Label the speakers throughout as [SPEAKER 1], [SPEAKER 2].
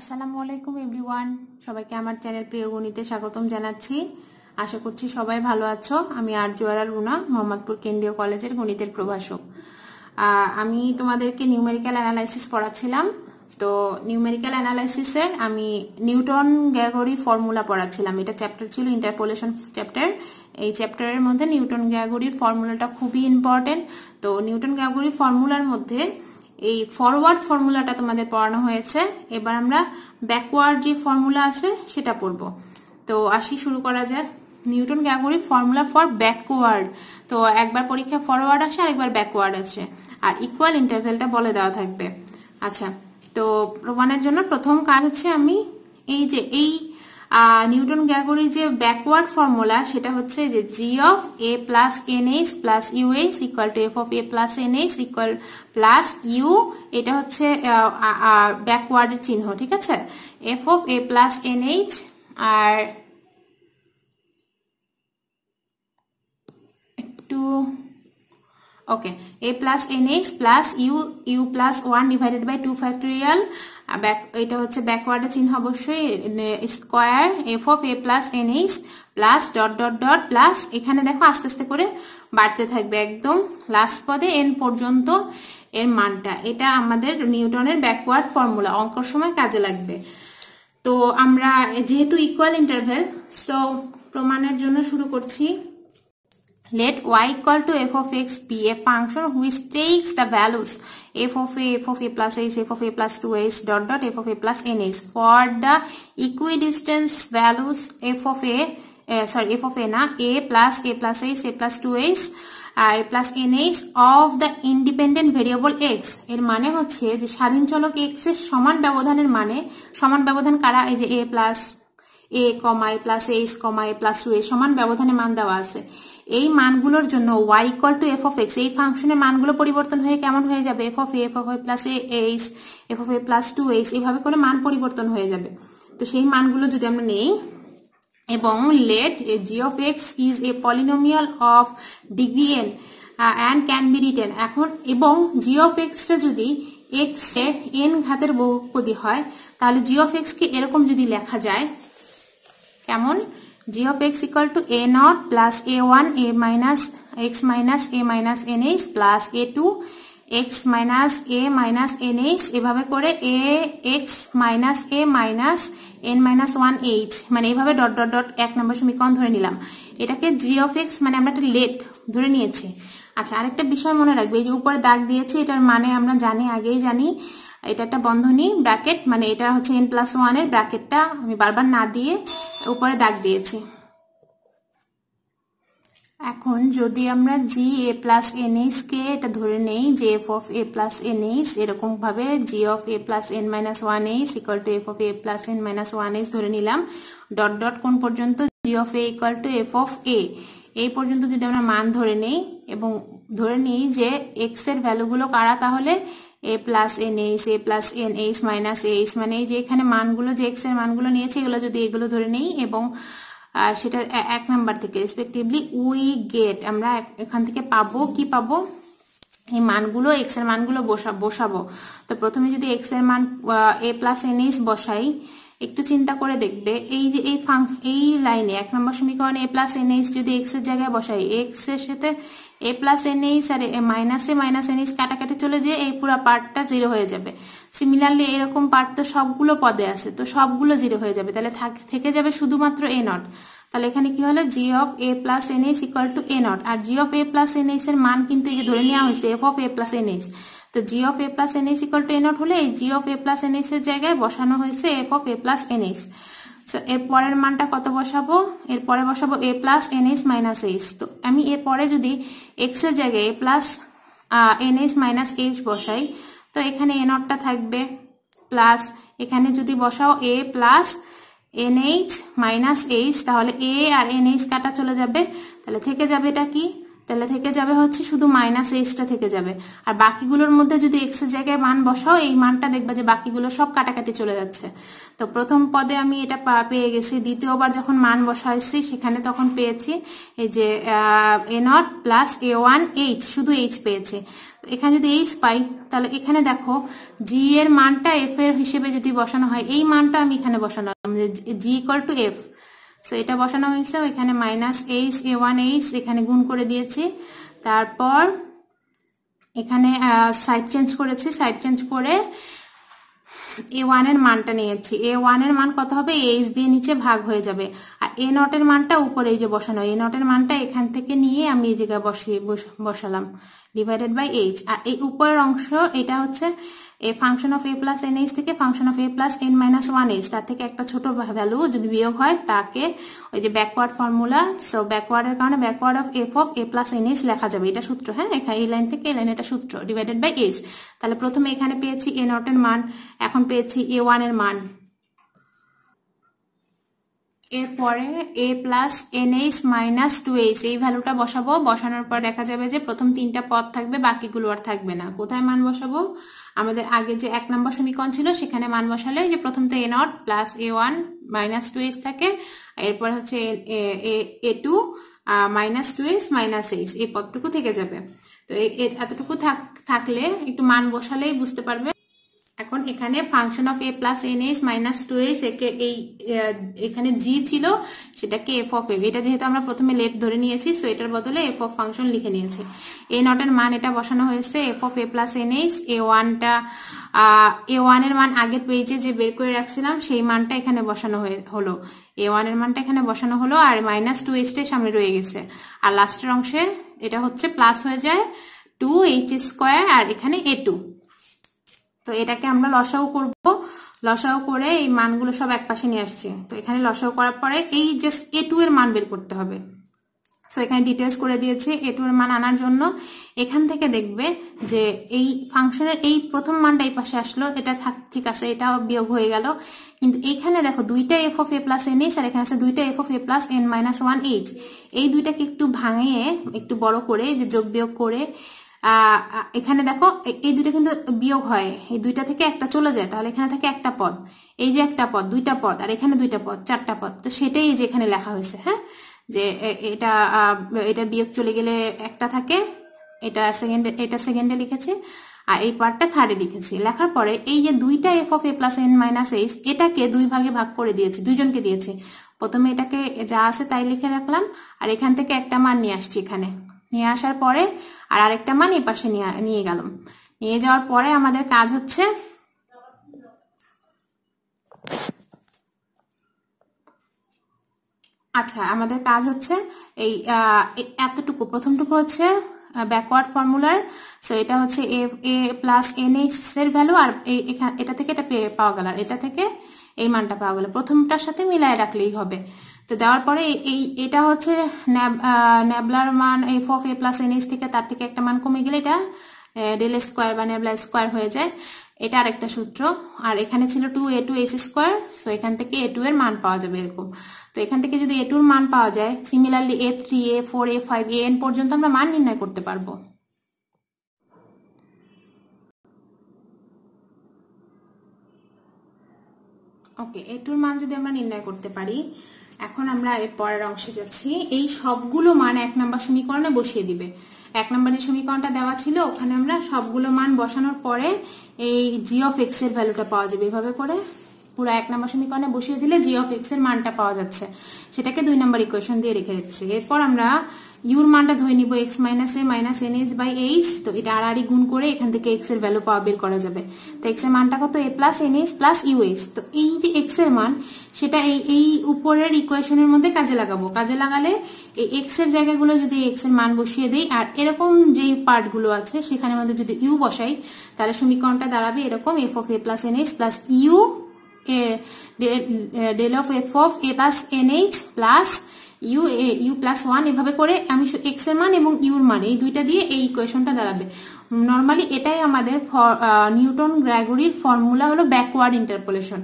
[SPEAKER 1] আসসালামু আলাইকুম এভরিওয়ান সবাইকে আমার চ্যানেল প্রিয় গণিতে স্বাগতম জানাচ্ছি আশা করছি সবাই ভালো আছো আমি আরজুয়ারা রুনা মোহাম্মদপুর কেন্দ্রীয় কলেজের গণিতের প্রভাষক আমি তোমাদেরকে নিউমেরিক্যাল অ্যানালাইসিস পড়াচ্ছিলাম তো নিউমেরিক্যাল অ্যানালাইসিসের আমি নিউটন গ্যাগরি ফর্মুলা পড়াচ্ছিলাম এটা চ্যাপ্টার ছিল ইন্টারপোলেশন চ্যাপ্টার এই চ্যাপ্টারের মধ্যে নিউটন গ্যাগরির ফর্মুলাটা খুবই ইম্পর্টেন্ট তো নিউটন গ্যাগরি ফর্মুলার মধ্যে এই ফরওয়ার্ড ফর্মুলাটা তোমাদের পড়ানো হয়েছে এবার আমরা ব্যাকওয়ার্ড যে ফর্মুলা আছে সেটা পড়ব তো আসি শুরু করা যাক Newton Gregory formula for backward তো একবার পরীক্ষা ফরওয়ার্ড আসে আর একবার ব্যাকওয়ার্ড আসে আর ইকুয়াল ইন্টারভেলটা বলে দেওয়া থাকবে আচ্ছা তো প্রমাণের জন্য প্রথম কাজ হচ্ছে আমি এই যে এই নিউটন গ্যাগরির যে ব্যাকওয়ার্ড ফর্মুলা সেটা হচ্ছে যে G of A plus N H plus U H equal to F of A plus N H equal plus U এটা হচ্ছে ব্যাকওয়ার্ডের চিহ্ন ঠিক আছে F of A plus N H আর একটু Okay, a plus nx plus u u plus 1 divided by 2 factorial back uh, এটা হচ্ছে ব্যাকওয়ার্ড চিহ্ন অবশ্যই square F of A plus NH plus dot dot dot plus এখানে দেখো আস্তে আস্তে করে বাড়তে থাকবে একদম লাস্ট পদে এন পর্যন্ত এর মানটা এটা আমাদের নিউটনের ব্যাকওয়ার্ড ফর্মুলা অঙ্কর সময় কাজে লাগবে তো আমরা যেহেতু ইকুয়াল ইন্টারভেল সো প্রমাণের জন্য শুরু করছি let y equal to f of x be a function which takes the values f of a, f of a plus s, f of a plus 2s dot dot f of a plus nx for the equidistance values f of a uh, sorry f of a na a plus a plus s a plus 2s i plus n is of the independent variable x এর মানে হচ্ছে যে স্বাধীন চলক x এর সমান ব্যবধানের মানে সমান ব্যবধান কারা এই যে a plus a comma A plus S comma A plus two এ সমান ব্যবধানে মান দেওয়া আছে এই মানগুলোর জন্য Y equal to F of X এই ফাংশনের মানগুলো পরিবর্তন হয়ে কেমন হয়ে যাবে F of F of A plus A H F of A plus two H এভাবে করে মান পরিবর্তন হয়ে যাবে তো সেই মানগুলো যদি আমরা নেই এবং let G of X is a polynomial of degree N and can be written এখন এবং জি অফ এক্সটা যদি এক্স এর এন ঘাতের বহুপদী হয় তাহলে জি অফ এক্সকে এরকম যদি লেখা যায় কেমন g of x equal to a naught plus a1 a minus x minus a minus n is plus a2 x minus a minus n is এভাবে করে a x minus a minus n minus 1 h মানে এভাবে dot dot dot এক নম্বর সমীকরণ ধরে নিলাম এটাকে g of x মানে আমরা একটা লেট ধরে নিয়েছি আচ্ছা আরেকটা বিষয় মনে রাখবে এই যে উপরে দাগ দিয়েছে এটার মানে আমরা জানি আগেই জানি এটা একটা বন্ধনী ব্র্যাকেট মানে এটা হচ্ছে এন প্লাস এর ব্র্যাকেটটা আমি বারবার না দিয়ে উপরে দাগ দিয়েছি এখন যদি আমরা জি এ প্লাস এন কে এটা ধরে নেই যে F of A plus N H এরকমভাবে G of A plus N minus one H equal to F of A plus N minus one H ধরে নিলাম ডট ডট কোন পর্যন্ত G of A equal to F of A এই পর্যন্ত যদি আমরা মান ধরে নেই এবং ধরে নিই যে এক্স এর ভ্যালুগুলো কারা তাহলে A plus N H A plus N H minus H মানে এই যে এখানে মানগুলো যে এক্স এর মানগুলো নিয়েছে এগুলো যদি এগুলো ধরে নেই এবং সেটা এক নাম্বার থেকে রেসপেক্টিভলি উই গেট আমরা এখান থেকে পাবো কি পাবো এই মানগুলো এক্স এর মানগুলো বসা বসাবো তো প্রথমে যদি এক্স এর মান এ প্লাস এন এইচ বসাই একটু চিন্তা করে দেখবে এই যে এই ফাং এই লাইনে এক নম্বর সমীকরণে এ প্লাস এন এইচ যদি এক্স এর জায়গায় বসাই এক্স এর সাথে এ প্লাস এন এইচ আর এ মাইনাসে মাইনাস এন এইচ কাটাকাটি চলে যেয়ে এই পুরো পার্টটা জিরো হয়ে যাবে সিমিলারলি এরকম পার্ট তো সবগুলো পদে আছে তো সবগুলো জিরো হয়ে যাবে তাহলে থেকে যাবে শুধুমাত্র এ নট তাহলে এখানে কি হলো G of A plus N H equal to A naught আর G of A plus N H এর মান কিন্তু ধরে নেওয়া হয়েছে F of A plus N H তো G of A plus N H equal to A naught হলে এই G of A plus N H এর জায়গায় বসানো হয়েছে F of A plus N H so এর পরের মানটা কত বসাবো এর পরে বসাবো A plus N H minus H তো আমি এর পরে যদি এক্স এর জায়গায় A plus N H minus H বসাই তো এখানে এ নটটা থাকবে প্লাস এখানে যদি বসাও A plus N H minus H তাহলে এ আর এন এইচ কাটা চলে যাবে তাহলে থেকে যাবে এটা কি তাহলে থেকে যাবে হচ্ছে শুধু মাইনাস এইচটা থেকে যাবে আর বাকিগুলোর মধ্যে যদি এক্স এর জায়গায় মান বসাও এই মানটা দেখবে যে বাকিগুলো সব কাটাকাটি চলে যাচ্ছে তো প্রথম পদে আমি এটা পেয়ে গেছি দ্বিতীয়বার যখন মান বসাইছি সেখানে তখন পেয়েছি এই যে A naught plus A one H শুধু এইচ পেয়েছি এখানে যদি এইচ পাই তাহলে এখানে দেখো জি এর মানটা এফ এর হিসেবে যদি বসানো হয় এই মানটা আমি এখানে বসানো G equal to F so এটা বসানো হয়েছে এখানে minus H A one H এখানে গুণ করে দিয়েছি তারপর এখানে সাইড চেঞ্জ করেছি সাইড চেঞ্জ করে এ ওয়ানের মানটা নিয়েছি এ ওয়ানের মান কত হবে এইচ দিয়ে নিচে ভাগ হয়ে যাবে আর এ নটের মানটা উপরে এই যে বসানো এ নটের মানটা এখান থেকে নিয়ে আমি এই জায়গায় বসিয়ে বসালাম ডিভাইডেড বাই এইচ আর এই উপরের অংশ এটা হচ্ছে A function of A plus N H থেকে function of A plus N minus one H তার থেকে একটা ছোট ভ্যালু যদি বিয়োগ হয় তাকে ওই যে ব্যাকওয়ার্ড ফর্মুলা সো ব্যাকওয়ার্ডের কারণে backward of F of A plus N H লেখা যাবে এটা সূত্র হ্যাঁ এখানে এই লাইন থেকে এই লাইন এটা সূত্র ডিভাইডেড বাই এইচ তাহলে প্রথমে এখানে পেয়েছি এ এর মান এখন পেয়েছি এ ওয়ানের মান এরপরে A plus N H minus two H এই ভ্যালুটা বসাবো বসানোর পর দেখা যাবে যে প্রথম তিনটা পদ থাকবে বাকিগুলো আর থাকবে না কোথায় মান বসাবো আমাদের আগে যে এক নম্বর সমীকরণ ছিল সেখানে মান বসালে যে প্রথম তো N naught plus A one minus two H থাকে এরপর হচ্ছে A two minus two H minus H এই পদটুকু থেকে যাবে তো এতটুকু থাকলে একটু মান বসালেই বুঝতে পারবে এখন এখানে function of A plus N S minus two S একে এই এখানে জি ছিল সেটাকে এফ অফ এফ এটা যেহেতু আমরা প্রথমে লেট ধরে নিয়েছি সো এটার বদলে এফ অফ ফাংশন লিখে নিয়েছি এ নটের মান এটা বসানো হয়েছে F of A plus N S A ওয়ানটা এ ওয়ানের মান আগের পেজে যে বের করে রাখছিলাম সেই মানটা এখানে বসানো হলো এ ওয়ানের মানটা এখানে বসানো হলো আর মাইনাস টু এসটাই সামনে রয়ে গেছে আর লাস্টের অংশে এটা হচ্ছে প্লাস হয়ে যায় টু এইচ স্কোয়ার আর এখানে এ টু তো এটাকে আমরা লসাও করব লসাও করে এই মানগুলো সব একপাশে নিয়ে আসছি তো এখানে লসাও করার পরে এই যে এ টু এর মান বের করতে হবে সো এখানে ডিটেলস করে দিয়েছে এ টু এর মান আনার জন্য এখান থেকে দেখবে যে এই ফাংশনের এই প্রথম মানটা এই পাশে আসলো এটা ঠিক আছে এটাও বিয়োগ হয়ে গেল কিন্তু এখানে দেখো দুইটা F of A plus N H আর এখানে আছে দুইটা F of A plus N minus one H এই দুইটাকে একটু ভাঙিয়ে একটু বড় করে যে যোগ বিয়োগ করে এখানে দেখো এই দুটা কিন্তু বিয়োগ হয় এই দুইটা থেকে একটা চলে যায় তাহলে এখানে থাকে একটা পদ এই যে একটা পদ দুইটা পদ আর এখানে দুইটা পদ চারটা পদ তো সেটাই এই যে এখানে লেখা হয়েছে হ্যাঁ যে এটা এটা বিয়োগ চলে গেলে একটা থাকে এটা সেকেন্ডে এটা সেকেন্ডে লিখেছি আর এই পার্টটা থার্ডে লিখেছি লেখার পরে এই যে দুইটা F of A plus N minus H এটাকে দুই ভাগে ভাগ করে দিয়েছি দুইজনকে দিয়েছি প্রথমে এটাকে যা আছে তাই লিখে রাখলাম আর এখান থেকে একটা মান নিয়ে আসছি এখানে নিয়ে আসার পরে আর আরেকটা মান এই পাশে নিয়ে গেল নিয়ে যাওয়ার পরে আমাদের কাজ হচ্ছে আচ্ছা আমাদের কাজ হচ্ছে এই এতটুকু প্রথমটুকু হচ্ছে ব্যাকওয়ার্ড ফর্মুলার সো এটা হচ্ছে এ এ প্লাস এন এর ভ্যালু আর এটা থেকে এটা পাওয়া গেল এটা থেকে এই মানটা পাওয়া গেল প্রথমটার সাথে মিলায় রাখলেই হবে তো দেওয়ার পরে এই এটা হচ্ছে ন্যাবলার মান F of A plus N S থেকে তার থেকে একটা মান কমে গেলে এটা ডেল স্কোয়ার বা ন্যাবলা স্কোয়ার হয়ে যায় এটা আর একটা সূত্র আর এখানে ছিল two A two S square so এখান থেকে এ টু এর মান পাওয়া যাবে এরকম তো এখান থেকে যদি এ টুর মান পাওয়া যায় similarly A three A four A five A N পর্যন্ত আমরা মান নির্ণয় করতে পারবো ওকে এ টুর মান যদি আমরা নির্ণয় করতে পারি এখন আমরা এর পরের অংশে যাচ্ছি এই সবগুলো মান এক নাম্বার সমীকরণে বসিয়ে দিবে এক নম্বরের সমীকরণটা দেওয়া ছিল ওখানে আমরা সবগুলো মান বসানোর পরে এই জি অফ এক্স এর ভ্যালুটা পাওয়া যাবে এভাবে করে পুরো এক নম্বর সমীকরণে বসিয়ে দিলে জি অফ এক্স এর মানটা পাওয়া যাচ্ছে সেটাকে দুই নম্বর ইকুয়েশন দিয়ে রেখে দিচ্ছি এরপর আমরা ইউর মানটা ধরে নিব X minus A minus N S by H তো এটা আড়াআড়ি গুণ করে এখান থেকে এক্স এর ভ্যালু পাওয়া বের করা যাবে তো এক্স এর মানটা কত A plus N S plus S তো এই যে এক্স এর মান সেটা এই এই উপরের ইকুয়েশনের মধ্যে কাজে লাগাবো কাজে লাগালে এই এক্স এর জায়গাগুলো যদি এক্স এর মান বসিয়ে দেই আর এরকম যেই পার্টগুলো আছে সেখানে মধ্যে যদি ইউ বসাই তাহলে সমীকরণটা দাঁড়াবে এরকম F of A plus N S plus U del of F of A plus N H plus U U plus one এভাবে করে আমি এক্স এর মান এবং ইউর মান এই দুইটা দিয়ে এই ইকুয়েশনটা দাঁড়াবে নর্মালি এটাই আমাদের নিউটন গ্র্যাগরির ফর্মুলা হলো ব্যাকওয়ার্ড ইন্টারপোলেশন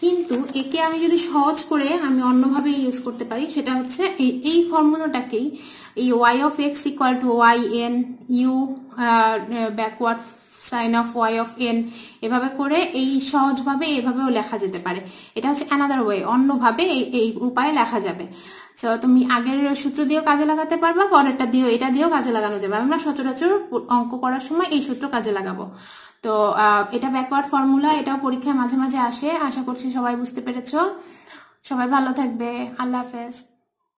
[SPEAKER 1] কিন্তু একে আমি যদি সহজ করে আমি অন্যভাবে ইউজ করতে পারি সেটা হচ্ছে এই এই ফর্মুলাটাকেই এই Y of X equal to Y N U backward sign of Y of N এভাবে করে এই সহজভাবে এভাবেও লেখা যেতে পারে এটা হচ্ছে অ্যানাদার ওয়ে অন্যভাবে এই এই উপায়ে লেখা যাবে সো তুমি আগের সূত্র দিয়েও কাজে লাগাতে পারবা পরেরটা দিয়েও এটা দিয়েও কাজে লাগানো যাবে আমরা সচরাচর অঙ্ক করার সময় এই সূত্র কাজে লাগাবো তো এটা ব্যাকওয়ার্ড ফর্মুলা এটাও পরীক্ষায় মাঝে মাঝে আসে আশা করছি সবাই বুঝতে পেরেছ সবাই ভালো থাকবে আল্লাহ হাফেজ